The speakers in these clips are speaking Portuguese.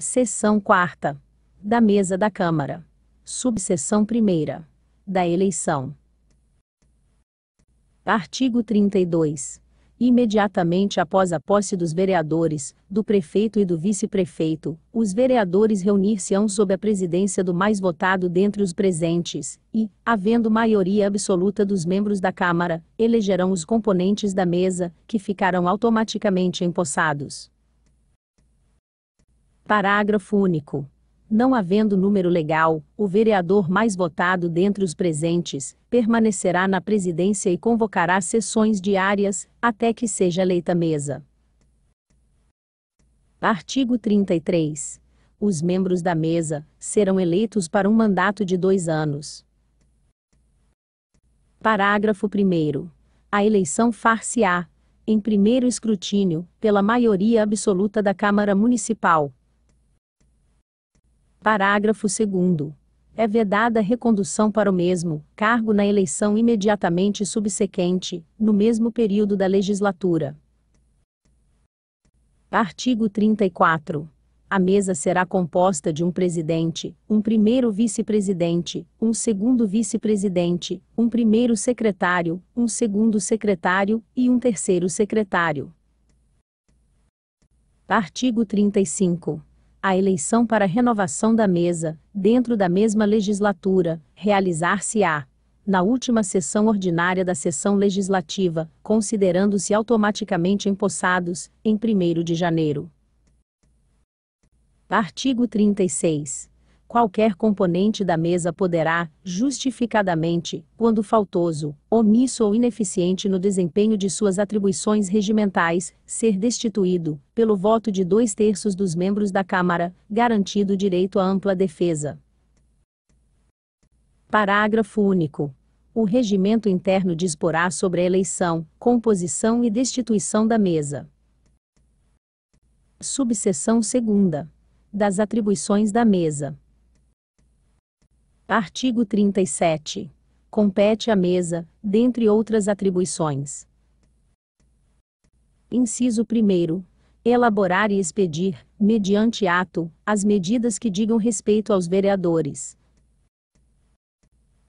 Seção 4. Da Mesa da Câmara. Subseção 1. Da Eleição. Artigo 32. Imediatamente após a posse dos vereadores, do prefeito e do vice-prefeito, os vereadores reunir-se-ão sob a presidência do mais votado dentre os presentes, e, havendo maioria absoluta dos membros da Câmara, elegerão os componentes da mesa, que ficarão automaticamente empossados. Parágrafo único. Não havendo número legal, o vereador mais votado dentre os presentes permanecerá na presidência e convocará sessões diárias até que seja eleita mesa. Artigo 33. Os membros da mesa serão eleitos para um mandato de dois anos. Parágrafo 1. A eleição far-se-á, em primeiro escrutínio, pela maioria absoluta da Câmara Municipal, Parágrafo 2. É vedada a recondução para o mesmo cargo na eleição imediatamente subsequente, no mesmo período da legislatura. Artigo 34. A mesa será composta de um presidente, um primeiro vice-presidente, um segundo vice-presidente, um primeiro secretário, um segundo secretário e um terceiro secretário. Artigo 35 a eleição para a renovação da mesa, dentro da mesma legislatura, realizar-se-á na última sessão ordinária da sessão legislativa, considerando-se automaticamente empossados em 1 de janeiro. Artigo 36 qualquer componente da mesa poderá, justificadamente, quando faltoso, omisso ou ineficiente no desempenho de suas atribuições regimentais, ser destituído, pelo voto de dois terços dos membros da Câmara, garantido o direito à ampla defesa. Parágrafo único. O regimento interno disporá sobre a eleição, composição e destituição da mesa. Subseção segunda. Das atribuições da mesa. Artigo 37. Compete à mesa, dentre outras atribuições. Inciso 1. Elaborar e expedir, mediante ato, as medidas que digam respeito aos vereadores.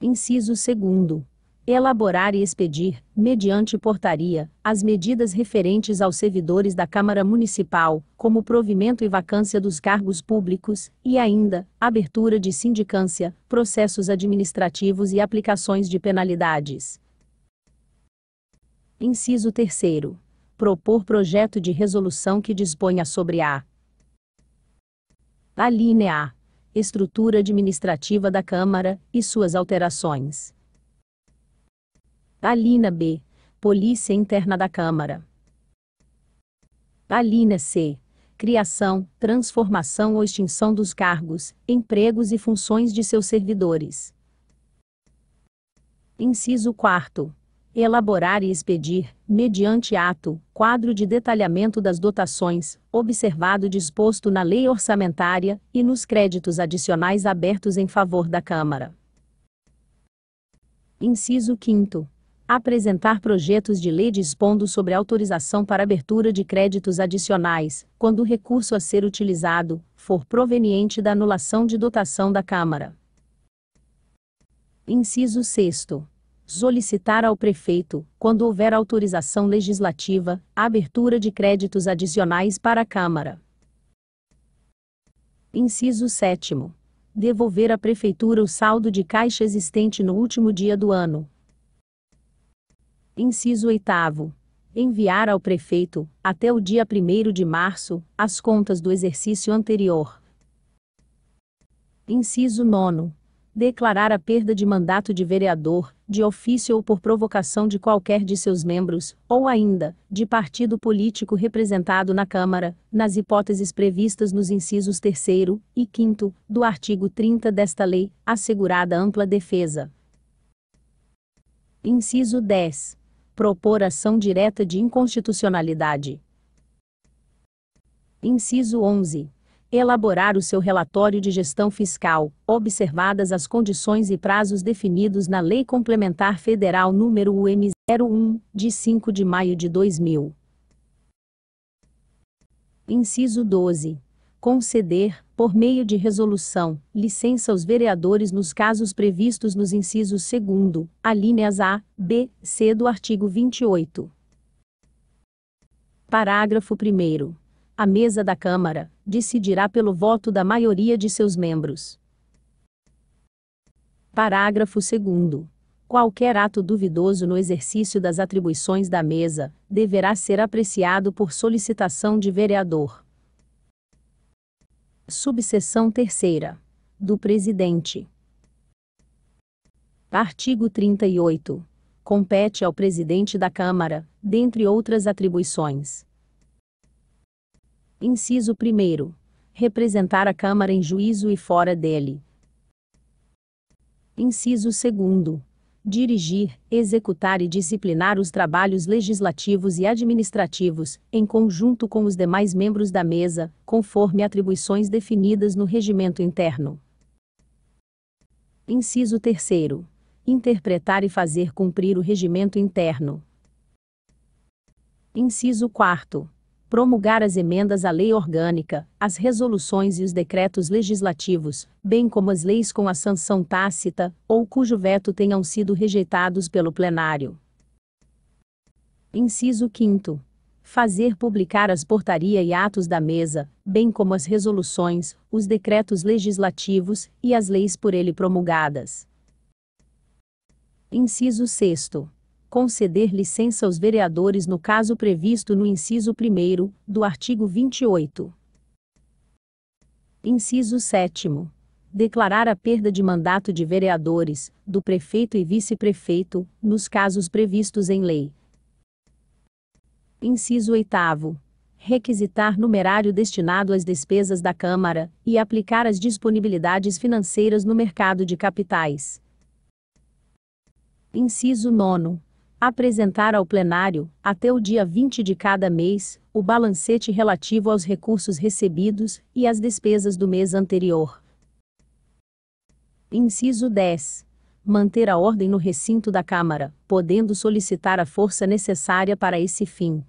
Inciso 2 elaborar e expedir, mediante portaria, as medidas referentes aos servidores da Câmara Municipal, como provimento e vacância dos cargos públicos, e ainda, abertura de sindicância, processos administrativos e aplicações de penalidades. Inciso 3. Propor projeto de resolução que disponha sobre a alínea A. Estrutura administrativa da Câmara e suas alterações. Alina B. Polícia Interna da Câmara. Alina C. Criação, transformação ou extinção dos cargos, empregos e funções de seus servidores. Inciso 4. Elaborar e expedir, mediante ato, quadro de detalhamento das dotações, observado disposto na lei orçamentária e nos créditos adicionais abertos em favor da Câmara. Inciso 5 apresentar projetos de lei dispondo sobre autorização para abertura de créditos adicionais, quando o recurso a ser utilizado for proveniente da anulação de dotação da Câmara. Inciso 6. Solicitar ao prefeito, quando houver autorização legislativa, a abertura de créditos adicionais para a Câmara. Inciso 7. Devolver à prefeitura o saldo de caixa existente no último dia do ano, Inciso 8. Enviar ao prefeito, até o dia 1 de março, as contas do exercício anterior. Inciso 9. Declarar a perda de mandato de vereador, de ofício ou por provocação de qualquer de seus membros, ou ainda, de partido político representado na Câmara, nas hipóteses previstas nos incisos 3 e 5 do artigo 30 desta lei, assegurada ampla defesa. Inciso 10 Propor ação direta de inconstitucionalidade. Inciso 11. Elaborar o seu relatório de gestão fiscal, observadas as condições e prazos definidos na Lei Complementar Federal número UM01, de 5 de maio de 2000. Inciso 12 conceder, por meio de resolução, licença aos vereadores nos casos previstos nos incisos 2, alíneas A, B, C do artigo 28. Parágrafo 1. A mesa da Câmara decidirá pelo voto da maioria de seus membros. Parágrafo 2. Qualquer ato duvidoso no exercício das atribuições da mesa deverá ser apreciado por solicitação de vereador. Subseção terceira. Do presidente. Artigo 38. Compete ao presidente da Câmara, dentre outras atribuições. Inciso 1. Representar a Câmara em juízo e fora dele. Inciso 2 dirigir, executar e disciplinar os trabalhos legislativos e administrativos, em conjunto com os demais membros da mesa, conforme atribuições definidas no regimento interno. Inciso 3 interpretar e fazer cumprir o regimento interno. Inciso 4 promulgar as emendas à lei orgânica, as resoluções e os decretos legislativos, bem como as leis com a sanção tácita, ou cujo veto tenham sido rejeitados pelo plenário. Inciso 5. Fazer publicar as portaria e atos da mesa, bem como as resoluções, os decretos legislativos e as leis por ele promulgadas. Inciso 6 conceder licença aos vereadores no caso previsto no inciso 1 do artigo 28. Inciso 7. Declarar a perda de mandato de vereadores, do prefeito e vice-prefeito, nos casos previstos em lei. Inciso 8 requisitar numerário destinado às despesas da Câmara e aplicar as disponibilidades financeiras no mercado de capitais. Inciso 9 apresentar ao plenário, até o dia 20 de cada mês, o balancete relativo aos recursos recebidos e às despesas do mês anterior. Inciso 10. Manter a ordem no recinto da Câmara, podendo solicitar a força necessária para esse fim.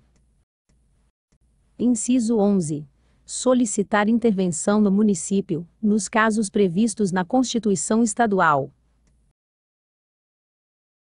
Inciso 11. Solicitar intervenção no município, nos casos previstos na Constituição Estadual,